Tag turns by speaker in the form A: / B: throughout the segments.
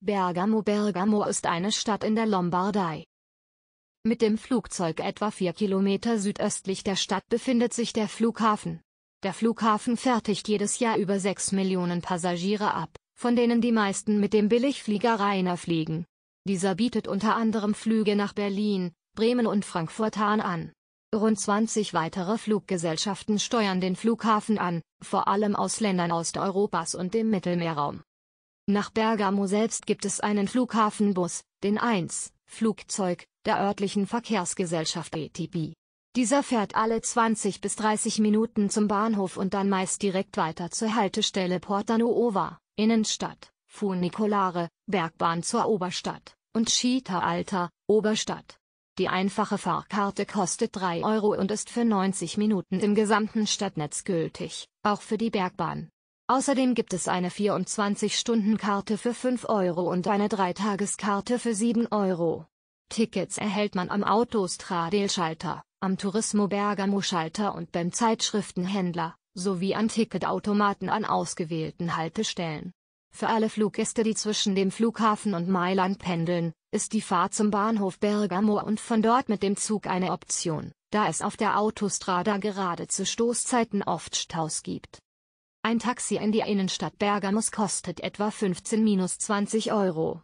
A: Bergamo Bergamo ist eine Stadt in der Lombardei. Mit dem Flugzeug etwa vier Kilometer südöstlich der Stadt befindet sich der Flughafen. Der Flughafen fertigt jedes Jahr über sechs Millionen Passagiere ab, von denen die meisten mit dem Billigflieger Rainer fliegen. Dieser bietet unter anderem Flüge nach Berlin, Bremen und Frankfurt an. Rund 20 weitere Fluggesellschaften steuern den Flughafen an, vor allem aus Ländern Osteuropas und dem Mittelmeerraum. Nach Bergamo selbst gibt es einen Flughafenbus, den 1 Flugzeug der örtlichen Verkehrsgesellschaft ETB. Dieser fährt alle 20 bis 30 Minuten zum Bahnhof und dann meist direkt weiter zur Haltestelle Porta Nuova, Innenstadt, Funicolare, Bergbahn zur Oberstadt und Schieta Alta, Oberstadt. Die einfache Fahrkarte kostet 3 Euro und ist für 90 Minuten im gesamten Stadtnetz gültig, auch für die Bergbahn. Außerdem gibt es eine 24-Stunden-Karte für 5 Euro und eine 3 tages karte für 7 Euro. Tickets erhält man am Autostradel-Schalter, am Turismo Bergamo-Schalter und beim Zeitschriftenhändler, sowie an Ticketautomaten an ausgewählten Haltestellen. Für alle Fluggäste, die zwischen dem Flughafen und Mailand pendeln, ist die Fahrt zum Bahnhof Bergamo und von dort mit dem Zug eine Option, da es auf der Autostrada gerade zu Stoßzeiten oft Staus gibt. Ein Taxi in die Innenstadt Bergamos kostet etwa 15-20 Euro.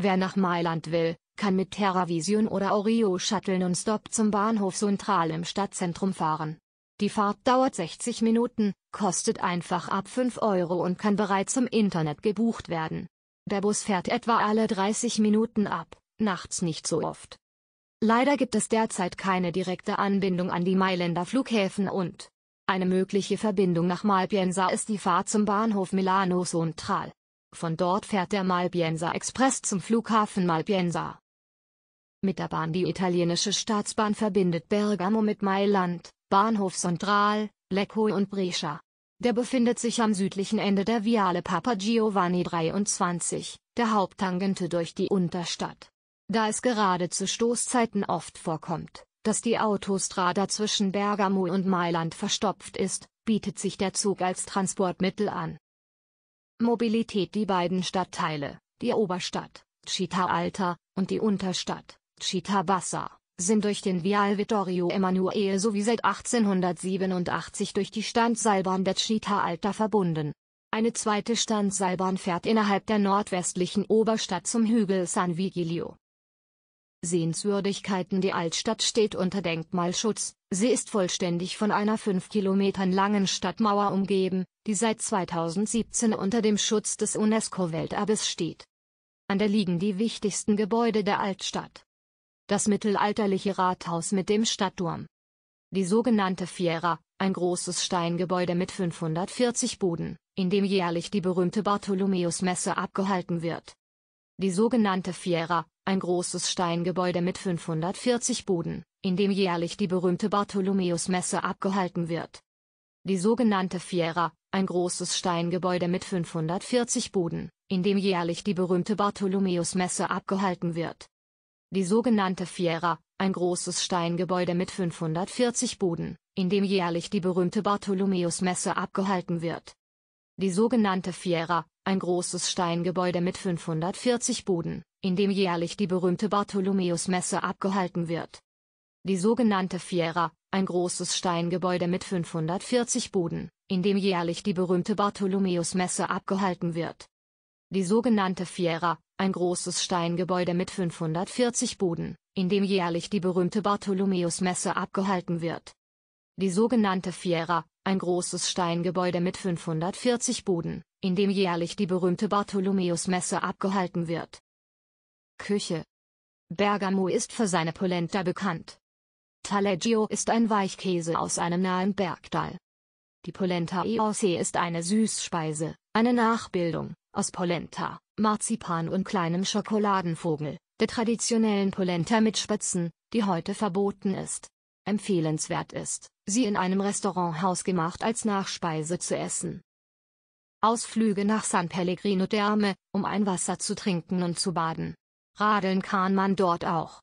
A: Wer nach Mailand will, kann mit TerraVision oder Oreo Shuttle nonstop zum Bahnhof Central im Stadtzentrum fahren. Die Fahrt dauert 60 Minuten, kostet einfach ab 5 Euro und kann bereits im Internet gebucht werden. Der Bus fährt etwa alle 30 Minuten ab, nachts nicht so oft. Leider gibt es derzeit keine direkte Anbindung an die Mailänder Flughäfen und eine mögliche Verbindung nach Malpienza ist die Fahrt zum Bahnhof Milano Central. Von dort fährt der Malpienza Express zum Flughafen Malpienza. Mit der Bahn die italienische Staatsbahn verbindet Bergamo mit Mailand, Bahnhof Central, Lecco und Brescia. Der befindet sich am südlichen Ende der Viale Papa Giovanni 23, der Haupttangente durch die Unterstadt. Da es gerade zu Stoßzeiten oft vorkommt, dass die Autostrada zwischen Bergamo und Mailand verstopft ist, bietet sich der Zug als Transportmittel an. Mobilität Die beiden Stadtteile, die Oberstadt, Città Alta, und die Unterstadt, Città Bassa, sind durch den Vial Vittorio Emanuele sowie seit 1887 durch die Standseilbahn der Città Alta verbunden. Eine zweite Standseilbahn fährt innerhalb der nordwestlichen Oberstadt zum Hügel San Vigilio. Sehenswürdigkeiten Die Altstadt steht unter Denkmalschutz, sie ist vollständig von einer 5 Kilometern langen Stadtmauer umgeben, die seit 2017 unter dem Schutz des UNESCO-Welterbes steht. An der liegen die wichtigsten Gebäude der Altstadt. Das mittelalterliche Rathaus mit dem Stadtturm. Die sogenannte Fiera, ein großes Steingebäude mit 540 Buden, in dem jährlich die berühmte Bartholomäusmesse abgehalten wird die sogenannte Fiera, ein großes Steingebäude mit 540 Buden, in dem jährlich die berühmte Bartholomäusmesse abgehalten wird. Die sogenannte Fiera, ein großes Steingebäude mit 540 Buden, in dem jährlich die berühmte Bartholomäusmesse abgehalten wird. Die sogenannte Fiera, ein großes Steingebäude mit 540 Buden, in dem jährlich die berühmte Bartholomäusmesse abgehalten wird. Die sogenannte Fiera, ein großes Steingebäude mit 540 Buden, in dem jährlich die berühmte Bartholomäusmesse abgehalten wird. Die sogenannte Fiera, ein großes Steingebäude mit 540 Buden, in dem jährlich die berühmte Bartholomäusmesse abgehalten wird. Die sogenannte Fiera, ein großes Steingebäude mit 540 Buden, in dem jährlich die berühmte Bartholomäusmesse abgehalten wird. Die sogenannte Fiera, ein großes Steingebäude mit 540 Buden, in dem jährlich die berühmte Bartholomäusmesse abgehalten wird. Küche Bergamo ist für seine Polenta bekannt. Taleggio ist ein Weichkäse aus einem nahen Bergtal. Die Polenta e ist eine Süßspeise, eine Nachbildung, aus Polenta, Marzipan und kleinem Schokoladenvogel, der traditionellen Polenta mit Spitzen, die heute verboten ist. Empfehlenswert ist, sie in einem Restauranthaus gemacht als Nachspeise zu essen. Ausflüge nach San Pellegrino Terme, um ein Wasser zu trinken und zu baden. Radeln kann man dort auch.